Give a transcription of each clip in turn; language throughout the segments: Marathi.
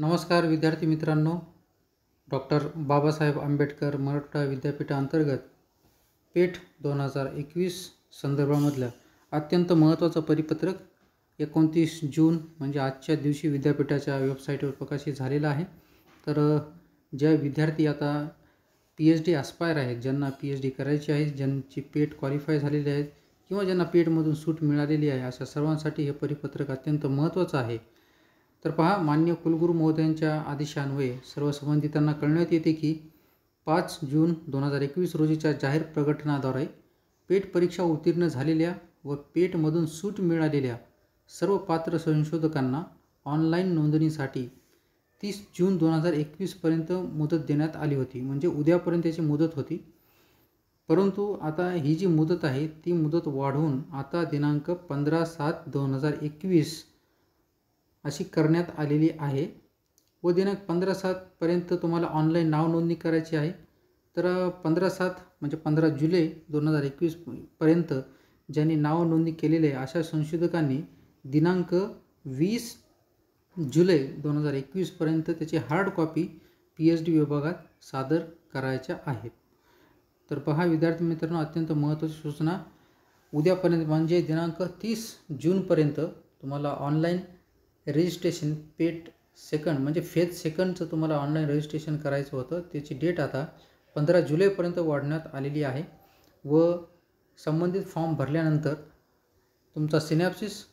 नमस्कार विद्यार्थी मित्रांनो डॉक्टर बाबासाहेब आंबेडकर मराठा विद्यापीठाअंतर्गत पेठ दोन हजार एकवीस संदर्भामधलं अत्यंत महत्त्वाचं परिपत्रक एकोणतीस जून म्हणजे आजच्या दिवशी विद्यापीठाच्या वेबसाईटवर प्रकाशित झालेलं आहे तर ज्या विद्यार्थी आता पी एच डी आस्पायर आहेत ज्यांना पी एच डी करायची आहे ज्यांची पेठ क्वालिफाय झालेली आहेत किंवा ज्यांना पेठमधून सूट मिळालेली आहे अशा सर्वांसाठी हे परिपत्रक अत्यंत महत्त्वाचं आहे तर पहा मान्य कुलगुरू महोदयांच्या आदेशान्वये सर्व संबंधितांना कळण्यात येते की पाच जून दोन हजार एकवीस रोजीच्या जाहीर प्रकटनाद्वारे पेट परीक्षा उत्तीर्ण झालेल्या व पेटमधून सूट मिळालेल्या सर्व पात्र संशोधकांना ऑनलाईन नोंदणीसाठी तीस जून दोन हजार एकवीसपर्यंत मुदत देण्यात आली होती म्हणजे उद्यापर्यंत याची मुदत होती परंतु आता ही जी मुदत आहे ती मुदत वाढवून आता दिनांक पंधरा सात दोन हजार एकवीस अशी करण्यात आलेली आहे व दिनांक पंधरा सातपर्यंत तुम्हाला ऑनलाईन नाव नोंदणी करायची आहे तर पंधरा सात म्हणजे पंधरा जुलै दोन हजार एकवीसपर्यंत ज्यांनी नाव नोंदणी केलेली आहे अशा संशोधकांनी दिनांक वीस जुलै दोन हजार एकवीसपर्यंत त्याची hard copy P H D विभागात सादर करायच्या आहेत तर पहा विद्यार्थी मित्रांनो अत्यंत महत्त्वाची सूचना उद्यापर्यंत म्हणजे दिनांक तीस जूनपर्यंत तुम्हाला ऑनलाईन रजिस्ट्रेशन पेट सेकंड म्हणजे फेज सेकंडचं तुम्हाला ऑनलाईन रजिस्ट्रेशन करायचं होतं त्याची डेट आता पंधरा जुलैपर्यंत वाढण्यात आलेली आहे व संबंधित फॉर्म भरल्यानंतर तुमचा सिनॅप्सिस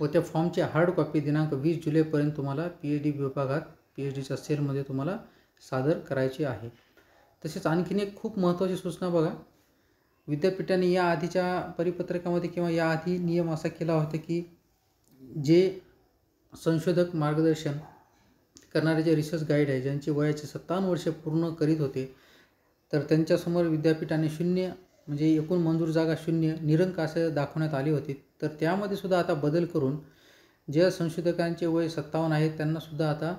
व त्या फॉर्मची हार्ड कॉपी दिनांक वीस जुलैपर्यंत तुम्हाला पी एच डी विभागात पी एच डीच्या सेलमध्ये तुम्हाला सादर करायची आहे तसेच आणखीन एक खूप महत्त्वाची सूचना बघा विद्यापीठाने या आधीच्या परिपत्रकामध्ये किंवा याआधी नियम असा केला होता की जे संशोधक मार्गदर्शन करणारे जे रिसर्च गाईड आहे ज्यांचे वयाचे सत्तावन्न वर्षे पूर्ण करीत होते तर त्यांच्यासमोर विद्यापीठाने शून्य म्हणजे एकूण मंजूर जागा शून्य निरंक असे दाखवण्यात आली होती तर त्यामध्ये सुद्धा आता बदल करून ज्या संशोधकांचे वय सत्तावन्न आहे त्यांनासुद्धा आता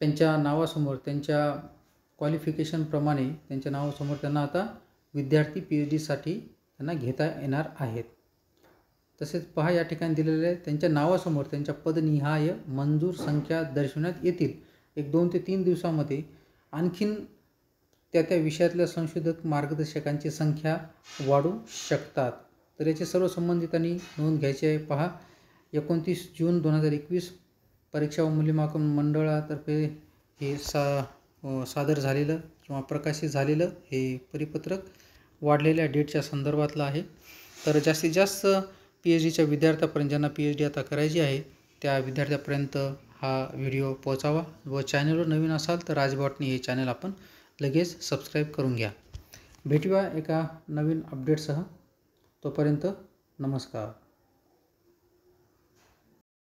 त्यांच्या नावासमोर त्यांच्या क्वालिफिकेशनप्रमाणे त्यांच्या नावासमोर त्यांना आता विद्यार्थी पी एच डीसाठी त्यांना घेता येणार आहेत तसेच पहा या ठिकाणी दिलेले त्यांच्या नावासमोर त्यांच्या पदनिहाय मंजूर संख्या दर्शवण्यात येतील एक दोन ते तीन दिवसामध्ये आणखीन त्या त्या विषयातल्या संशोधक मार्गदर्शकांची संख्या वाढू शकतात तर याचे सर्व संबंधितांनी नोंद घ्यायची आहे पहा एकोणतीस जून दोन हजार एकवीस परीक्षा व मूल्यमापन मंडळातर्फे हे सा सादर झालेलं किंवा प्रकाशित झालेलं हे परिपत्रक वाढलेल्या डेटच्या संदर्भातलं आहे तर जास्तीत जास्त पी एच डीच्या विद्यार्थ्यापर्यंत ज्यांना पी एच डी आता करायची आहे त्या विद्यार्थ्यापर्यंत हा व्हिडिओ पोचावा व चॅनलवर नवीन असाल तर राजबॉटनी हे चॅनल आपण लगेच सबस्क्राईब करून घ्या भेटूया एका नवीन अपडेटसह तोपर्यंत नमस्कार